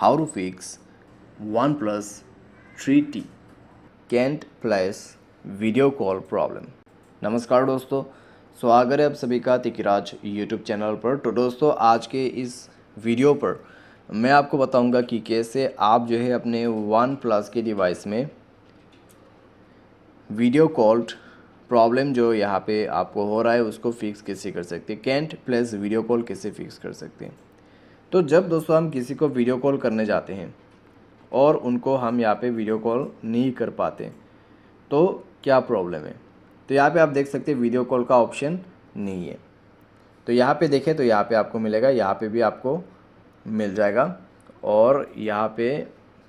how to fix 1 plus 3t can't plus video call problem नमस्कार दोस्तों स्वागत है आप सभी का तिकराज यूट्यूब चैनल पर तो दोस्तों आज के इस वीडियो पर मैं आपको बताऊंगा कि कैसे आप जो है अपने वन प्लस के डिवाइस में वीडियो कॉल प्रॉब्लम जो यहाँ पे आपको हो रहा है उसको फिक्स कैसे कर सकते हैं कैंट प्लस वीडियो कॉल कैसे फिक्स कर सकते हैं तो जब दोस्तों हम किसी को वीडियो कॉल करने जाते हैं और उनको हम यहाँ पे वीडियो कॉल नहीं कर पाते तो क्या प्रॉब्लम है तो यहाँ पे आप देख सकते हैं वीडियो कॉल का ऑप्शन नहीं है तो यहाँ पे देखें तो यहाँ पे आपको मिलेगा यहाँ पे भी आपको मिल जाएगा और यहाँ पे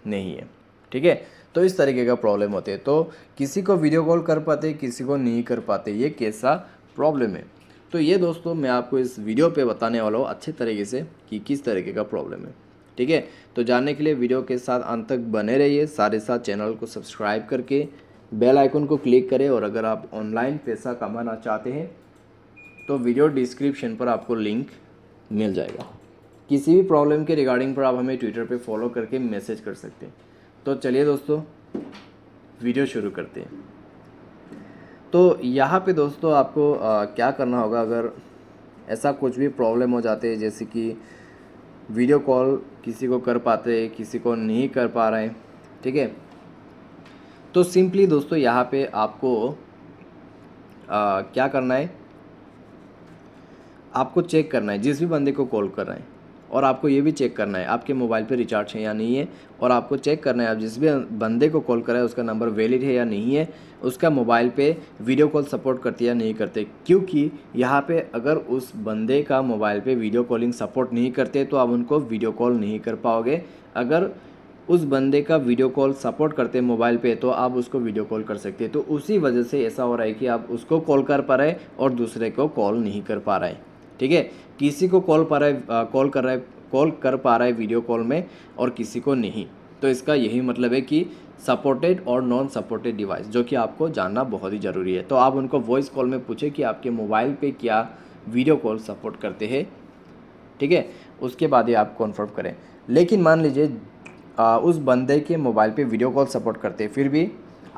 नहीं है ठीक है तो इस तरीके का प्रॉब्लम होते है तो किसी को वीडियो कॉल कर पाते किसी को नहीं कर पाते ये कैसा प्रॉब्लम है तो ये दोस्तों मैं आपको इस वीडियो पे बताने वाला हूँ अच्छे तरीके से कि किस तरीके का प्रॉब्लम है ठीक है तो जानने के लिए वीडियो के साथ अंत तक बने रहिए सारे साथ चैनल को सब्सक्राइब करके बेल आइकन को क्लिक करें और अगर आप ऑनलाइन पैसा कमाना चाहते हैं तो वीडियो डिस्क्रिप्शन पर आपको लिंक मिल जाएगा किसी भी प्रॉब्लम के रिगार्डिंग पर आप हमें ट्विटर पर फॉलो करके मैसेज कर सकते हैं तो चलिए दोस्तों वीडियो शुरू करते हैं तो यहाँ पे दोस्तों आपको आ, क्या करना होगा अगर ऐसा कुछ भी प्रॉब्लम हो जाते हैं जैसे कि वीडियो कॉल किसी को कर पाते किसी को नहीं कर पा रहे ठीक है तो सिंपली दोस्तों यहाँ पे आपको आ, क्या करना है आपको चेक करना है जिस भी बंदे को कॉल कर रहे हैं और आपको ये भी चेक करना है आपके मोबाइल पे रिचार्ज है या नहीं है और आपको चेक करना है आप जिस भी बंदे को कॉल करा है उसका नंबर वैलिड है या नहीं है उसका मोबाइल पे वीडियो कॉल सपोर्ट करती है या नहीं करते क्योंकि यहाँ पे अगर उस बंदे का मोबाइल पे वीडियो कॉलिंग सपोर्ट नहीं करते तो आप उनको वीडियो कॉल नहीं कर पाओगे अगर उस बंदे का वीडियो कॉल सपोर्ट करते मोबाइल पे तो आप उसको वीडियो कॉल कर सकते हैं तो उसी वजह से ऐसा हो रहा है कि आप उसको कॉल कर पा रहे और दूसरे को कॉल नहीं कर पा रहे ठीक है किसी को कॉल पा रहा है कॉल कर रहा है कॉल कर पा रहा है वीडियो कॉल में और किसी को नहीं तो इसका यही मतलब है कि सपोर्टेड और नॉन सपोर्टेड डिवाइस जो कि आपको जानना बहुत ही ज़रूरी है तो आप उनको वॉइस कॉल में पूछें कि आपके मोबाइल पे क्या वीडियो कॉल सपोर्ट करते हैं ठीक है उसके बाद ही आप कॉन्फर्म करें लेकिन मान लीजिए उस बंदे के मोबाइल पे वीडियो कॉल सपोर्ट करते हैं फिर भी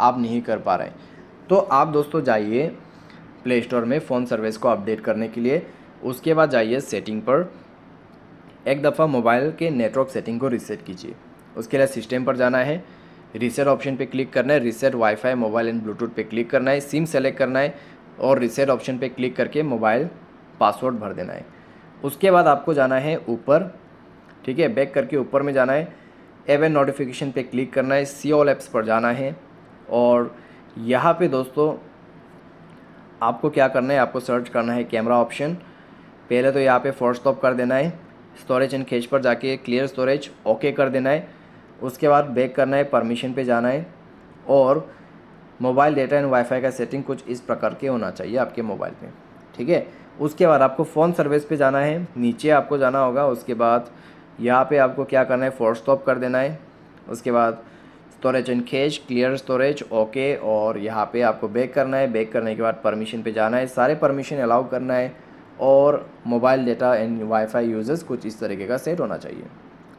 आप नहीं कर पा रहे तो आप दोस्तों जाइए प्ले स्टोर में फ़ोन सर्विस को अपडेट करने के लिए उसके बाद जाइए सेटिंग पर एक दफ़ा मोबाइल के नेटवर्क सेटिंग को रीसेट कीजिए उसके लिए सिस्टम पर जाना है रीसेट ऑप्शन पे क्लिक करना है reset wifi mobile and bluetooth पे क्लिक करना है सिम सेलेक्ट करना है और रीसेट ऑप्शन पे क्लिक करके मोबाइल पासवर्ड भर देना है उसके बाद आपको जाना है ऊपर ठीक है बैक करके ऊपर में जाना है एवन नोटिफिकेशन पे क्लिक करना है सी ऑल एप्स पर जाना है और यहाँ पे दोस्तों आपको क्या करना है आपको सर्च करना है कैमरा ऑप्शन पहले तो यहाँ पे फोर स्टॉप कर देना है स्टोरेज एंड खेच पर जाके क्लियर स्टोरेज ओके कर देना है उसके बाद बैक करना है परमिशन पे जाना है और मोबाइल डेटा एंड वाईफाई का सेटिंग कुछ इस प्रकार के होना चाहिए आपके मोबाइल में ठीक है उसके बाद आपको फ़ोन सर्विस पे जाना है नीचे आपको जाना होगा उसके बाद यहाँ पे आपको क्या करना है फोर स्टॉप कर देना है उसके बाद storage and cache clear storage okay और यहाँ पे आपको बैक करना है बैक करने के बाद परमिशन पे जाना है सारे परमिशन अलाउ करना है और mobile data and wifi users कुछ इस तरीके का सेट होना चाहिए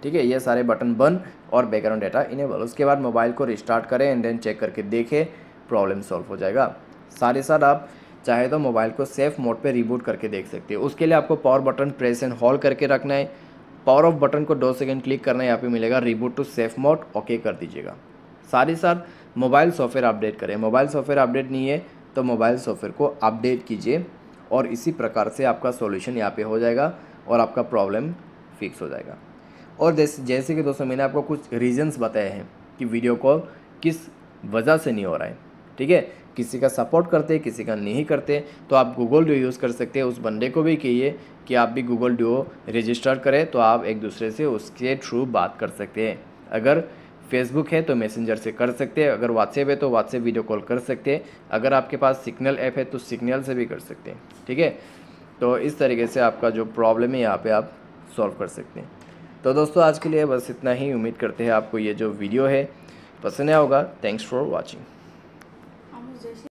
ठीक है ये सारे बटन बंद और बैकग्राउंड डेटा इनेबल उसके बाद मोबाइल को रिस्टार्ट करें एंड देन चेक करके देखें प्रॉब्लम सॉल्व हो जाएगा सारे साथ आप चाहे तो मोबाइल को सेफ मोड पे रिबूट करके देख सकते हो उसके लिए आपको power button press and hold करके रखना है पावर ऑफ बटन को दो सेकेंड क्लिक करना है यहाँ पे मिलेगा reboot to safe mode okay कर दीजिएगा सारे साथ मोबाइल सॉफ्टवेयर अपडेट करें मोबाइल सॉफ्टवेयर अपडेट नहीं है तो मोबाइल सॉफ्टवेयर को अपडेट कीजिए और इसी प्रकार से आपका सॉल्यूशन यहाँ पे हो जाएगा और आपका प्रॉब्लम फिक्स हो जाएगा और जैसे जैसे कि दोस्तों मैंने आपको कुछ रीजंस बताए हैं कि वीडियो कॉल किस वजह से नहीं हो रहा है ठीक है किसी का सपोर्ट करते किसी का नहीं करते तो आप गूगल डू यूज़ कर सकते हैं उस बंदे को भी कहिए कि आप भी गूगल डू रजिस्टर करें तो आप एक दूसरे से उसके थ्रू बात कर सकते हैं अगर फेसबुक है तो मैसेंजर से कर सकते हैं अगर व्हाट्सएप है तो व्हाट्सएप वीडियो कॉल कर सकते हैं अगर आपके पास सिग्नल ऐप है तो सिग्नल से भी कर सकते हैं ठीक है तो इस तरीके से आपका जो प्रॉब्लम है यहाँ पर आप सॉल्व कर सकते हैं तो दोस्तों आज के लिए बस इतना ही उम्मीद करते हैं आपको ये जो वीडियो है पसंद आया होगा थैंक्स फॉर वॉचिंग